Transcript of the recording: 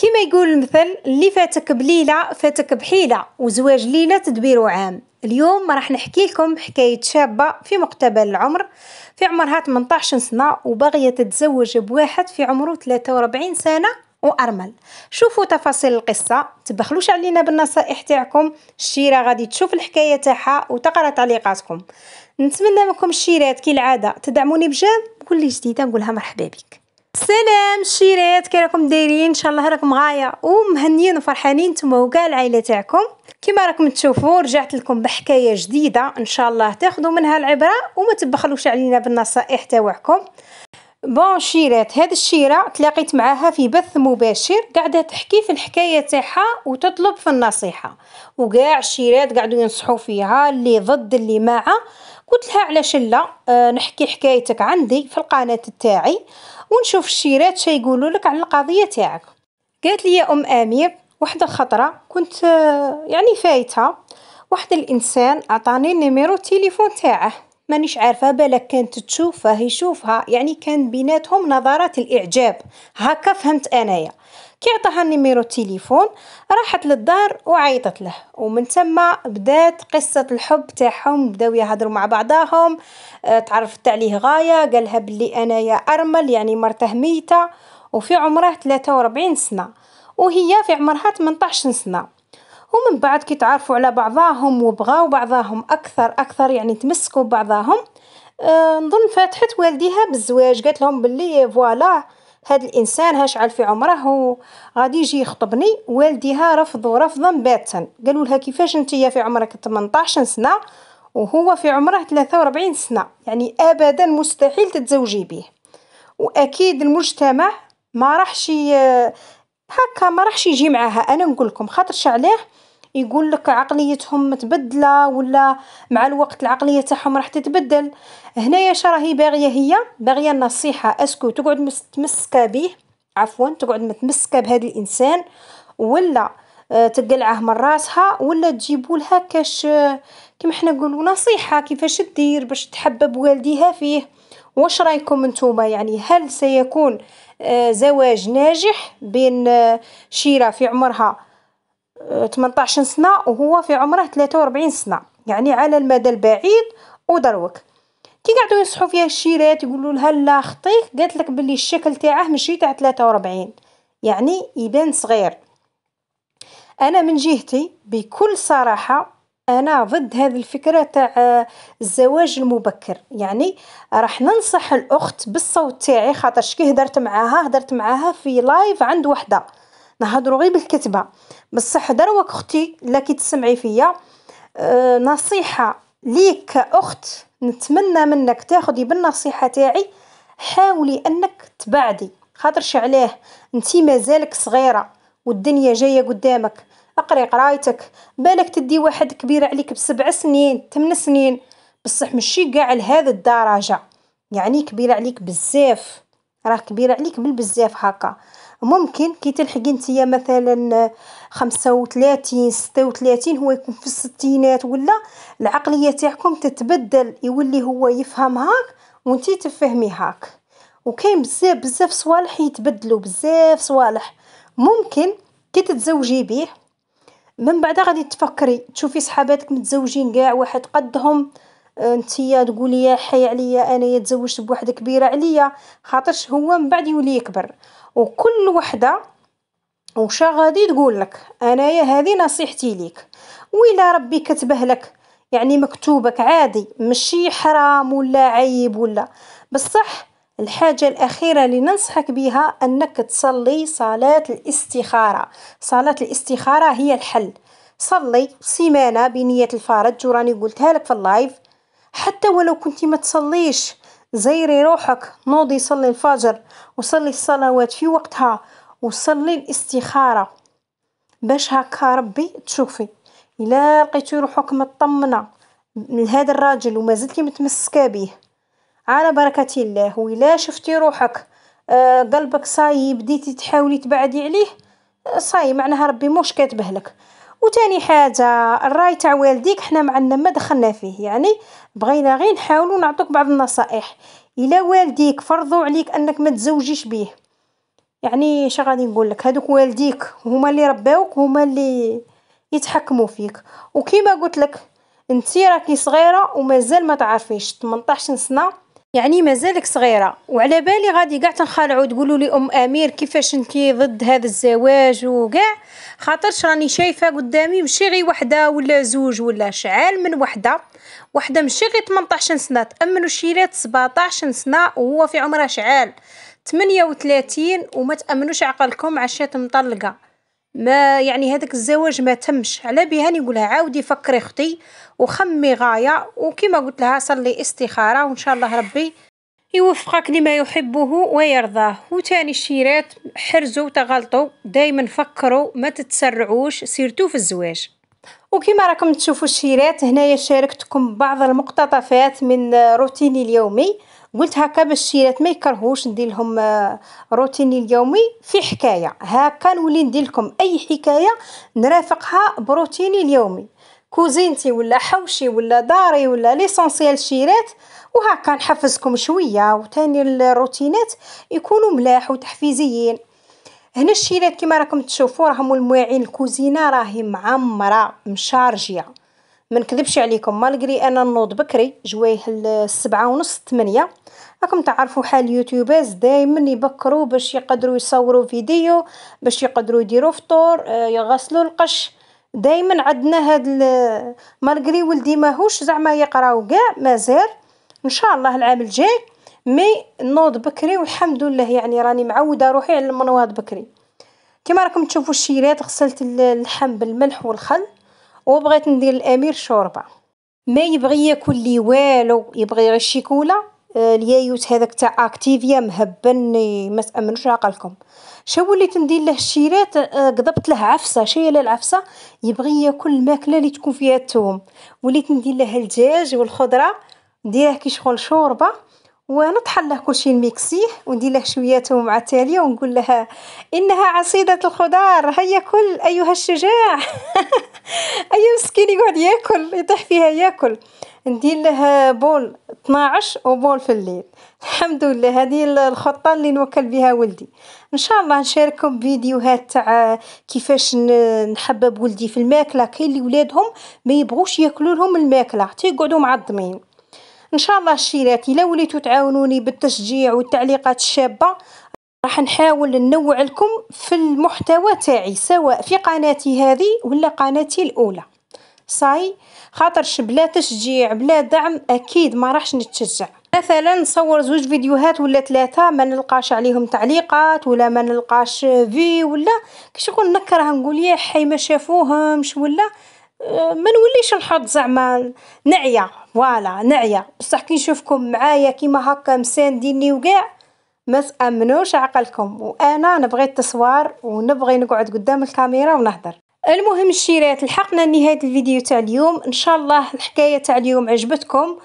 كما يقول المثل اللي فاتك بليله فاتك بحيله وزواج ليله تدبيرو عام اليوم راح نحكي لكم حكايه شابه في مقتبل العمر في عمرها 18 سنه وبغية تتزوج بواحد في عمره 43 سنه وارمل شوفوا تفاصيل القصه تبخلوش علينا بالنصائح تاعكم الشيره غادي تشوف الحكايه تاعها وتقرا تعليقاتكم نتمنى منكم الشيرات كالعاده تدعموني بجام كل جديده نقولها مرحبا بك سلام شيرات كي راكم دايرين ان شاء الله راكم غايه ومهنيين وفرحانين نتوما وكاع العائله تاعكم كما راكم تشوفوا رجعت لكم بحكايه جديده ان شاء الله تاخذوا منها العبره وما تبخلوش علينا بالنصائح تاعكم بون شيرات هاد الشيره تلاقيت معاها في بث مباشر قاعده تحكي في الحكايه تاعها وتطلب في النصيحه وكاع الشيرات قاعدوا ينصحوا فيها اللي ضد اللي مع قلت لها علاش لا أه نحكي حكايتك عندي في القناه تاعي ونشوف الشيرات شا يقولوا لك على القضيه تاعك قالت لي ام امير واحده الخطره كنت آه، يعني فايتها واحد الانسان عطاني النيميرو تليفون تاعه مانيش عارفه بالك كانت تشوفه يشوفها يعني كان بيناتهم نظرات الاعجاب هكا فهمت انايا كي عطاها النيميرو التليفون راحت للدار وعيطت له ومن تما بدات قصه الحب تاعهم بداو يهضروا مع بعضاهم تعرفت عليه غايه قالها بلي انايا ارمل يعني مرته ميته وفي عمره 43 سنه وهي في عمرها 18 سنه ومن بعد كي تعرفوا على بعضاهم وبغاو بعضاهم اكثر اكثر يعني تمسكوا بعضاهم آه، نظن فاتحت والديها بالزواج قالت لهم بلي فوالا هاد الانسان ها شعل في عمره غادي يجي يخطبني والديها رفضوا رفضا باتا قالوا لها كيفاش انت في عمرك 18 سنه وهو في عمره 43 سنه يعني ابدا مستحيل تتزوجي به واكيد المجتمع ما راحش هكا ما راحش يجي معاها انا نقول لكم خاطرش عليه يقولك عقليتهم متبدلة ولا مع الوقت العقلية تاعهم راح تتبدل هنايا شراهي باغية هي باغية النصيحة اسكو تقعد متمسكة به عفوا تقعد متمسكة بهذا الإنسان ولا آه، تقلعه من راسها ولا تجيبوا لها كاش كما حنا نقولوا نصيحه كيفاش تدير باش تحبب والديها فيه واش رايكم نتوما يعني هل سيكون آه، زواج ناجح بين آه، شيره في عمرها 18 سنة وهو في عمره 43 سنة يعني على المدى البعيد ودروك كي قعدوا ينصحوا فيها الشيرات يقولوا لها لا خطيك قالت لك باللي الشكل تاعه ماشي تاع 43 يعني يبان صغير انا من جهتي بكل صراحه انا ضد هذه الفكره تاع آه، الزواج المبكر يعني راح ننصح الاخت بالصوت تاعي خاطر شكي هدرت معاها هدرت معاها في لايف عند وحده نهضروا غير بالكتبه بصح دروك اختي لا كتسمعي فيا أه نصيحه ليك كاخت نتمنى منك تاخدي بالنصيحه تاعي حاولي انك تبعدي خاطرش عليه انتي مازالك صغيره والدنيا جايه قدامك اقري قرايتك بالك تدي واحد كبير عليك بسبع سنين ثمان سنين بصح ماشي كاع لهذا الدرجه يعني كبير عليك بزاف راه كبير عليك بالبزاف هكا ممكن كي تلحقي نتيا مثلا خمسة وثلاثين ستة وثلاثين هو يكون في الستينات ولا العقلية تاعكم تتبدل يولي هو يفهم هاك وانتي تفهمي هاك وكاين بزاف بزاف صوالح يتبدلوا بزاف صوالح ممكن كي تتزوجي بيه من بعد غادي تفكري تشوفي صحاباتك متزوجين كاع واحد قدهم نتيا تقولي حي عليا انايا تزوجت بواحده كبيره عليا خاطرش هو من بعد يولي يكبر وكل وحده وش غادي تقول لك انايا هذه نصيحتي ليك ويلا ربي كتبه لك يعني مكتوبك عادي ماشي حرام ولا عيب ولا بصح الحاجة الأخيرة اللي ننصحك بها أنك تصلي صلاة الاستخارة صلاة الاستخارة هي الحل صلي سيمانة بنية الفرج وراني قلتها لك في اللايف حتى ولو كنتي ما تصليش زيري روحك نوضي صلي الفجر وصلي الصلوات في وقتها وصلي الاستخارة باش هكا ربي تشوفي الا لقيتي روحك مطمنه هذا الراجل وما زلتي متمسكه به على بركه الله والا شفتي روحك آه، قلبك صاي بديتي تحاولي تبعدي عليه آه، صاي معناها ربي مش كاتبه لك وثاني حاجه الراي تاع والديك حنا معنا ما دخلنا فيه يعني بغينا غير نحاولوا نعطوك بعض النصائح الا والديك فرضوا عليك انك ما تزوجيش بيه يعني اش غادي نقول لك هذوك والديك هما اللي رباوك هما اللي يتحكموا فيك وكيما قلت لك انت راكي صغيره ومازال ما تعرفيش 18 سنه يعني مازالك صغيره وعلى بالي غادي كاع تنخلعوا تقولوا لي ام امير كيفاش انت ضد هذا الزواج وكاع خاطرش راني شايفه قدامي ماشي غير وحده ولا زوج ولا شعال من وحده وحده ماشي غير 18 سنه تامنوا شيرات 17 سنه وهو في عمره شعال 38 وما تامنوش عقلكم عشات مطلقه ما يعني هذاك الزواج ما تمش على بها نقولها عاودي فكري اختي وخمي غايه وكما قلت لها صلي استخاره وان شاء الله ربي يوفقك لما يحبه ويرضاه وتاني الشيرات حرزوا تغلطوا دايما فكروا ما تتسرعوش سيرتو في الزواج وكما راكم تشوفوا الشيرات هنايا شاركتكم بعض المقتطفات من روتيني اليومي قلت هكا باش الشيرات ما يكرهوش ندير لهم آه، روتيني اليومي في حكايه هكا نولي ندير لكم اي حكايه نرافقها بروتيني اليومي كوزينتي ولا حوشي ولا داري ولا ليسونسيال شيرات وهكا نحفزكم شويه وتاني الروتينات يكونوا ملاح وتحفيزيين هنا الشيرات كما راكم تشوفوا راهم المواعين الكوزينه راهي معمره مشارجيه ما نكذبش عليكم مالغري انا نوض بكري جوايه السبعة ونص 8 راكم تعرفوا حال يوتيوبرز دائما يبكروا باش يقدروا يصوروا فيديو باش يقدروا يديروا فطور آه، يغسلوا القش دائما عندنا هاد مالغري ولدي ماهوش زعما يقراو كاع مازال ان شاء الله العام الجاي مي نوض بكري والحمد لله يعني راني معوده روحي على المنواض بكري كما راكم تشوفوا الشيرات غسلت اللحم بالملح والخل وبغيت ندير الامير شوربه ما يبغي ياكل لي والو يبغي غير الشيكولا اليايوت آه، هذاك تاع أكتيفيا مهبني ما تأمنوش عقلكم شا وليت ندير له الشيرات آه، قضبت له عفسه شايله للعفسه يبغي ياكل الماكله اللي تكون فيها التوم وليت ندير له الدجاج والخضره نديره كي شغل شوربه له كلشي نميكسيه له شويه مع التاليه ونقول لها انها عصيده الخضار هيا كل ايها الشجاع اي مسكين يقعد ياكل يطيح فيها ياكل ندير لها بول 12 وبول في الليل الحمد لله هذه الخطه اللي نوكل بها ولدي ان شاء الله نشارككم فيديوهات تاع كيفاش نحبب ولدي في الماكله كاين اللي ولادهم ما يبغوش ياكلوا لهم الماكله حتى يقعدوا معظمين ان شاء الله الشيرات لو وليتو تعاونوني بالتشجيع والتعليقات الشابه راح نحاول ننوع لكم في المحتوى تاعي سواء في قناتي هذه ولا قناتي الاولى صاي خاطرش بلا تشجيع بلا دعم اكيد ما راحش نتشجع مثلا نصور زوج فيديوهات ولا ثلاثه ما نلقاش عليهم تعليقات ولا ما نلقاش في ولا كي شكون نكره نقول يا حي ما شافوهمش ولا آه، ما نوليش نحط زعما نعيا فوالا نعيا بصح كي نشوفكم معايا كيما هكا مسانديني وكاع ما تامنوش عقلكم وانا نبغي التصوير ونبغي نقعد قدام الكاميرا ونهضر المهم الشيرات لحقنا نهايه الفيديو تاع اليوم ان شاء الله الحكايه تاع اليوم عجبتكم